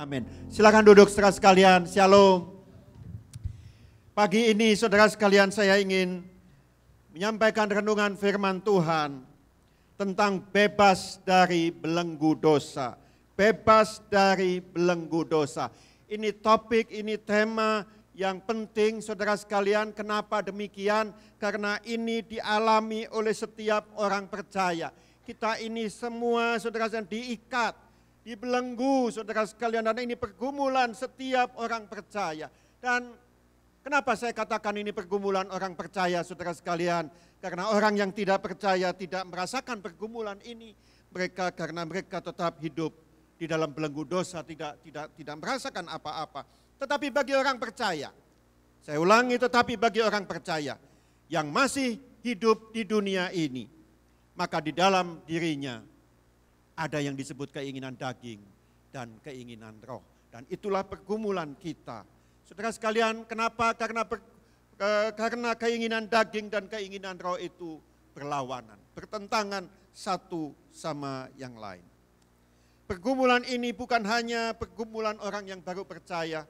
Amin. Silakan duduk saudara sekalian. Shalom. Pagi ini saudara sekalian saya ingin menyampaikan renungan firman Tuhan tentang bebas dari belenggu dosa. Bebas dari belenggu dosa. Ini topik, ini tema yang penting saudara sekalian. Kenapa demikian? Karena ini dialami oleh setiap orang percaya. Kita ini semua saudara sekalian diikat dibelenggu saudara sekalian dan ini pergumulan setiap orang percaya. Dan kenapa saya katakan ini pergumulan orang percaya saudara sekalian? Karena orang yang tidak percaya tidak merasakan pergumulan ini. Mereka karena mereka tetap hidup di dalam belenggu dosa tidak tidak tidak merasakan apa-apa. Tetapi bagi orang percaya, saya ulangi tetapi bagi orang percaya yang masih hidup di dunia ini, maka di dalam dirinya ada yang disebut keinginan daging dan keinginan roh. Dan itulah pergumulan kita. Saudara sekalian, kenapa? Karena per, e, karena keinginan daging dan keinginan roh itu berlawanan, bertentangan satu sama yang lain. Pergumulan ini bukan hanya pergumulan orang yang baru percaya,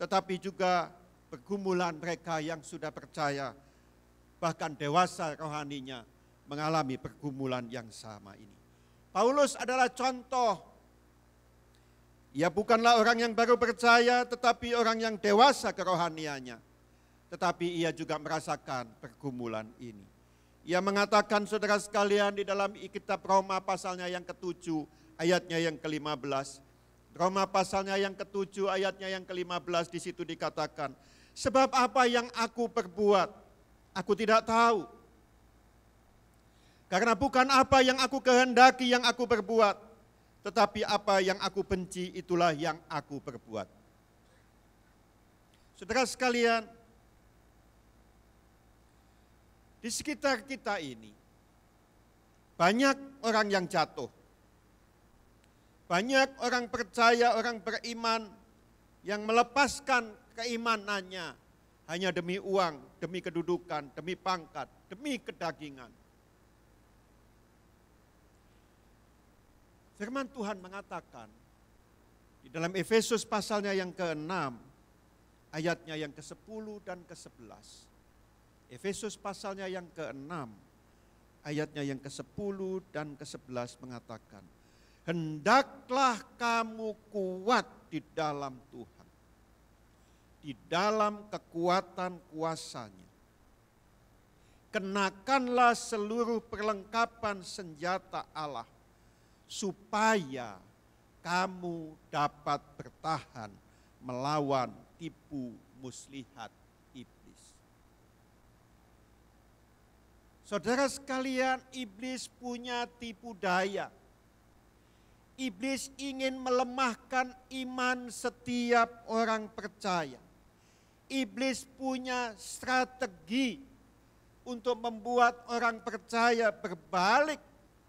tetapi juga pergumulan mereka yang sudah percaya, bahkan dewasa rohaninya mengalami pergumulan yang sama ini. Paulus adalah contoh. Ia bukanlah orang yang baru percaya, tetapi orang yang dewasa kerohaniannya. Tetapi ia juga merasakan pergumulan ini. Ia mengatakan saudara sekalian di dalam kitab Roma pasalnya yang ketujuh, ayatnya yang kelima belas. Roma pasalnya yang ketujuh, ayatnya yang kelima belas di situ dikatakan, Sebab apa yang aku perbuat, aku tidak tahu. Karena bukan apa yang aku kehendaki yang aku perbuat, tetapi apa yang aku benci itulah yang aku perbuat. Saudara sekalian, di sekitar kita ini banyak orang yang jatuh. Banyak orang percaya, orang beriman yang melepaskan keimanannya hanya demi uang, demi kedudukan, demi pangkat, demi kedagingan. Firman Tuhan mengatakan di dalam Efesus pasalnya yang ke-6 ayatnya yang ke-10 dan ke-11. Efesus pasalnya yang ke-6 ayatnya yang ke-10 dan ke-11 mengatakan, "Hendaklah kamu kuat di dalam Tuhan, di dalam kekuatan kuasanya. Kenakanlah seluruh perlengkapan senjata Allah supaya kamu dapat bertahan melawan tipu muslihat iblis. Saudara sekalian, iblis punya tipu daya. Iblis ingin melemahkan iman setiap orang percaya. Iblis punya strategi untuk membuat orang percaya berbalik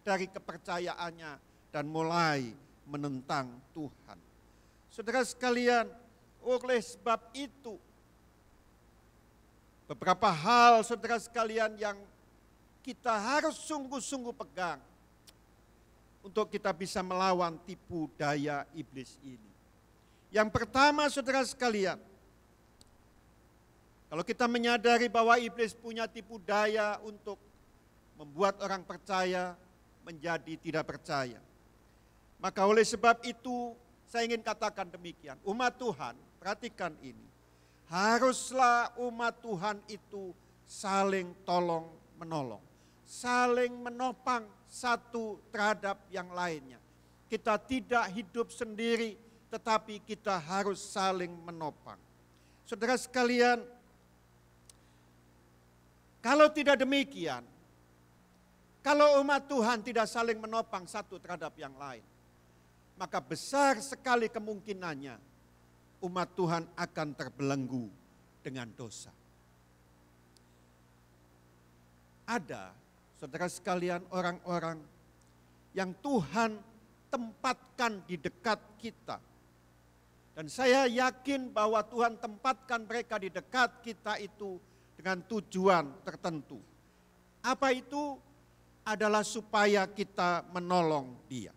dari kepercayaannya dan mulai menentang Tuhan. Saudara sekalian, oleh sebab itu beberapa hal saudara sekalian yang kita harus sungguh-sungguh pegang untuk kita bisa melawan tipu daya iblis ini. Yang pertama saudara sekalian, kalau kita menyadari bahwa iblis punya tipu daya untuk membuat orang percaya menjadi tidak percaya. Maka oleh sebab itu saya ingin katakan demikian. Umat Tuhan, perhatikan ini. Haruslah umat Tuhan itu saling tolong menolong. Saling menopang satu terhadap yang lainnya. Kita tidak hidup sendiri tetapi kita harus saling menopang. Saudara sekalian, kalau tidak demikian, kalau umat Tuhan tidak saling menopang satu terhadap yang lain, maka besar sekali kemungkinannya umat Tuhan akan terbelenggu dengan dosa. Ada, saudara sekalian, orang-orang yang Tuhan tempatkan di dekat kita. Dan saya yakin bahwa Tuhan tempatkan mereka di dekat kita itu dengan tujuan tertentu. Apa itu? Adalah supaya kita menolong dia.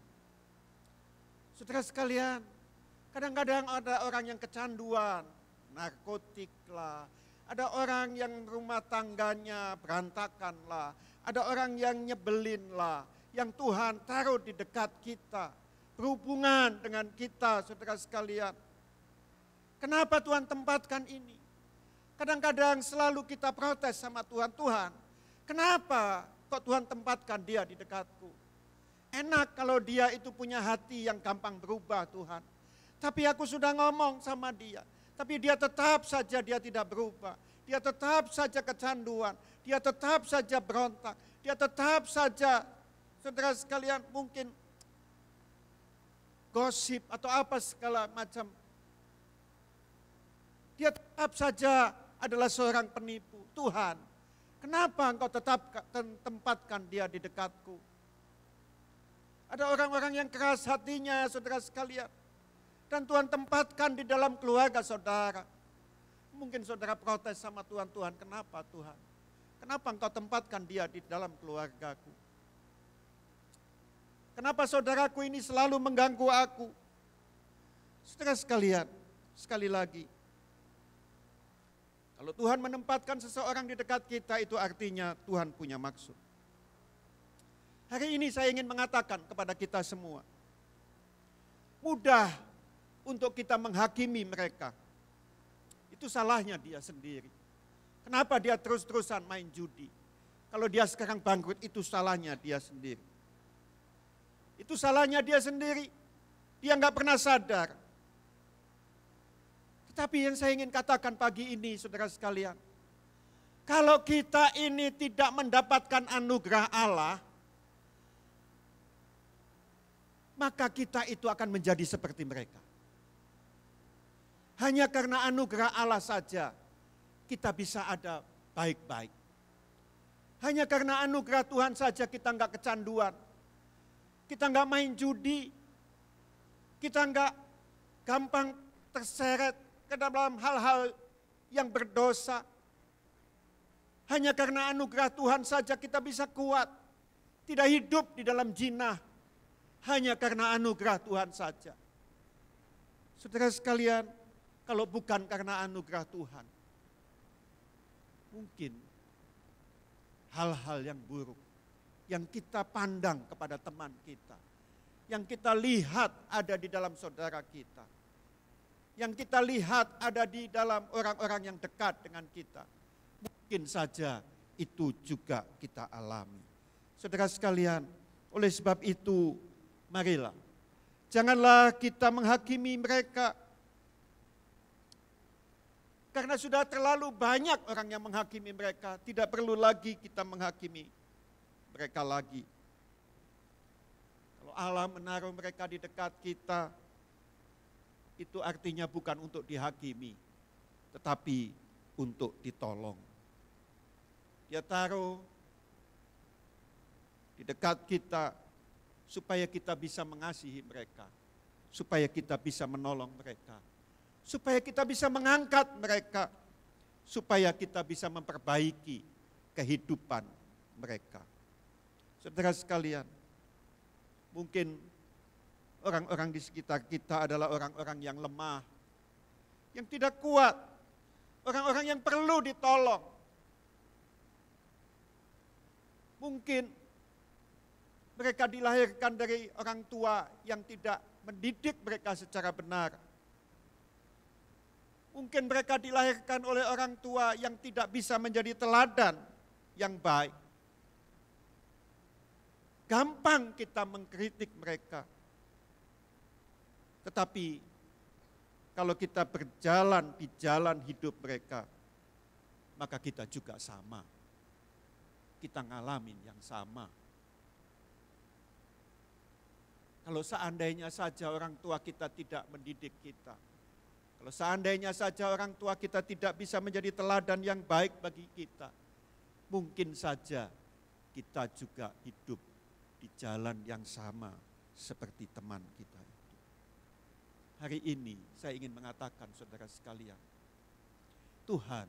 Saudara sekalian, kadang-kadang ada orang yang kecanduan, narkotik lah, ada orang yang rumah tangganya berantakanlah. ada orang yang nyebelinlah, yang Tuhan taruh di dekat kita, berhubungan dengan kita, saudara sekalian. Kenapa Tuhan tempatkan ini? Kadang-kadang selalu kita protes sama Tuhan, Tuhan, kenapa kok Tuhan tempatkan dia di dekatku? Enak kalau dia itu punya hati yang gampang berubah Tuhan. Tapi aku sudah ngomong sama dia. Tapi dia tetap saja dia tidak berubah. Dia tetap saja kecanduan. Dia tetap saja berontak. Dia tetap saja, saudara sekalian mungkin gosip atau apa segala macam. Dia tetap saja adalah seorang penipu. Tuhan, kenapa engkau tetap tempatkan dia di dekatku? Ada orang-orang yang keras hatinya, saudara sekalian. Dan Tuhan tempatkan di dalam keluarga saudara. Mungkin saudara protes sama Tuhan, Tuhan kenapa Tuhan? Kenapa engkau tempatkan dia di dalam keluargaku? Kenapa saudaraku ini selalu mengganggu aku? Saudara sekalian, sekali lagi, kalau Tuhan menempatkan seseorang di dekat kita, itu artinya Tuhan punya maksud. Hari ini saya ingin mengatakan kepada kita semua. Mudah untuk kita menghakimi mereka. Itu salahnya dia sendiri. Kenapa dia terus-terusan main judi? Kalau dia sekarang bangkrut itu salahnya dia sendiri. Itu salahnya dia sendiri. Dia nggak pernah sadar. Tetapi yang saya ingin katakan pagi ini saudara sekalian. Kalau kita ini tidak mendapatkan anugerah Allah, maka kita itu akan menjadi seperti mereka. Hanya karena anugerah Allah saja kita bisa ada baik-baik. Hanya karena anugerah Tuhan saja kita enggak kecanduan. Kita enggak main judi. Kita enggak gampang terseret ke dalam hal-hal yang berdosa. Hanya karena anugerah Tuhan saja kita bisa kuat. Tidak hidup di dalam jinah hanya karena anugerah Tuhan saja. Saudara sekalian, kalau bukan karena anugerah Tuhan, mungkin hal-hal yang buruk yang kita pandang kepada teman kita, yang kita lihat ada di dalam saudara kita, yang kita lihat ada di dalam orang-orang yang dekat dengan kita. Mungkin saja itu juga kita alami. Saudara sekalian, oleh sebab itu Marilah. Janganlah kita menghakimi mereka. Karena sudah terlalu banyak orang yang menghakimi mereka. Tidak perlu lagi kita menghakimi mereka lagi. Kalau Allah menaruh mereka di dekat kita, itu artinya bukan untuk dihakimi, tetapi untuk ditolong. Dia taruh di dekat kita supaya kita bisa mengasihi mereka, supaya kita bisa menolong mereka, supaya kita bisa mengangkat mereka, supaya kita bisa memperbaiki kehidupan mereka. Saudara sekalian, mungkin orang-orang di sekitar kita adalah orang-orang yang lemah, yang tidak kuat, orang-orang yang perlu ditolong. Mungkin mereka dilahirkan dari orang tua yang tidak mendidik mereka secara benar. Mungkin mereka dilahirkan oleh orang tua yang tidak bisa menjadi teladan yang baik. Gampang kita mengkritik mereka. Tetapi kalau kita berjalan di jalan hidup mereka, maka kita juga sama. Kita ngalamin yang sama. Kalau seandainya saja orang tua kita tidak mendidik kita. Kalau seandainya saja orang tua kita tidak bisa menjadi teladan yang baik bagi kita. Mungkin saja kita juga hidup di jalan yang sama seperti teman kita itu. Hari ini saya ingin mengatakan saudara sekalian, Tuhan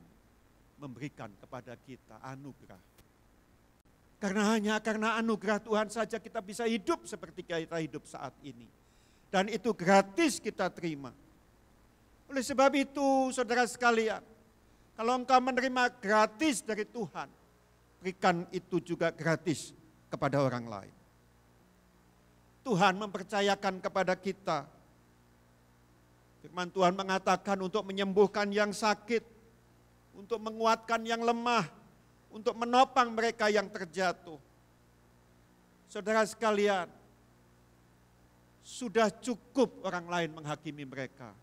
memberikan kepada kita anugerah karena hanya karena anugerah Tuhan saja kita bisa hidup seperti kita hidup saat ini. Dan itu gratis kita terima. Oleh sebab itu saudara sekalian, kalau engkau menerima gratis dari Tuhan, berikan itu juga gratis kepada orang lain. Tuhan mempercayakan kepada kita. Firman Tuhan mengatakan untuk menyembuhkan yang sakit, untuk menguatkan yang lemah, untuk menopang mereka yang terjatuh. Saudara sekalian, sudah cukup orang lain menghakimi mereka.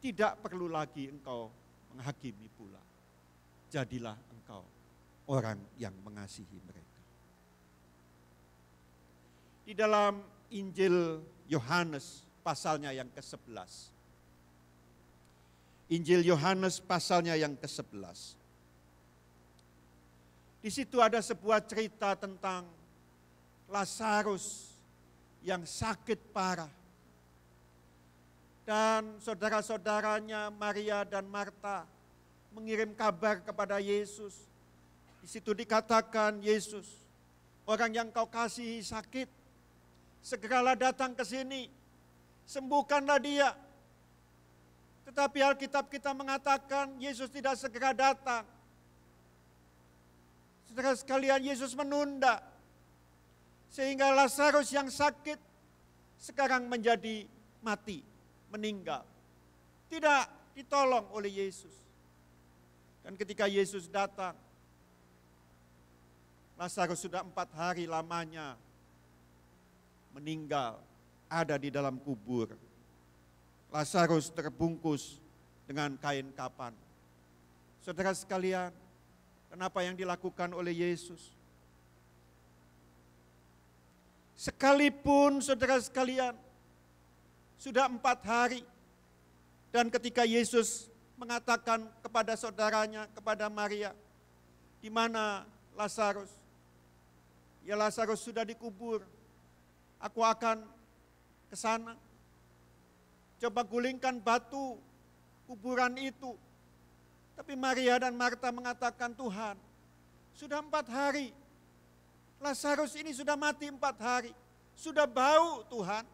Tidak perlu lagi engkau menghakimi pula. Jadilah engkau orang yang mengasihi mereka. Di dalam Injil Yohanes pasalnya yang ke-11. Injil Yohanes pasalnya yang ke-11. Di situ ada sebuah cerita tentang Lazarus yang sakit parah. Dan saudara-saudaranya Maria dan Marta mengirim kabar kepada Yesus. Di situ dikatakan Yesus, orang yang kau kasihi sakit, segeralah datang ke sini, sembuhkanlah dia. Tetapi Alkitab kita mengatakan Yesus tidak segera datang setelah sekalian Yesus menunda. Sehingga Lazarus yang sakit sekarang menjadi mati, meninggal. Tidak ditolong oleh Yesus. Dan ketika Yesus datang, Lazarus sudah empat hari lamanya meninggal, ada di dalam kubur. Lazarus terbungkus dengan kain kapan. Saudara sekalian, Kenapa yang dilakukan oleh Yesus? Sekalipun saudara sekalian, sudah empat hari, dan ketika Yesus mengatakan kepada saudaranya, kepada Maria, di mana Lazarus? Ya Lazarus sudah dikubur, aku akan ke sana. Coba gulingkan batu kuburan itu, tapi Maria dan Marta mengatakan, Tuhan, sudah empat hari. Lazarus ini sudah mati empat hari. Sudah bau Tuhan.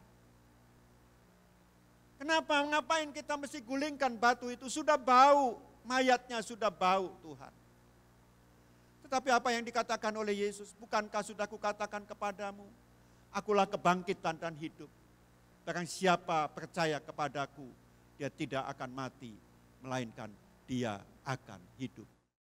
Kenapa, ngapain kita mesti gulingkan batu itu? Sudah bau, mayatnya sudah bau Tuhan. Tetapi apa yang dikatakan oleh Yesus, bukankah sudah kukatakan kepadamu, akulah kebangkitan dan hidup. Barang siapa percaya kepadaku, dia tidak akan mati, melainkan dia akan hidup.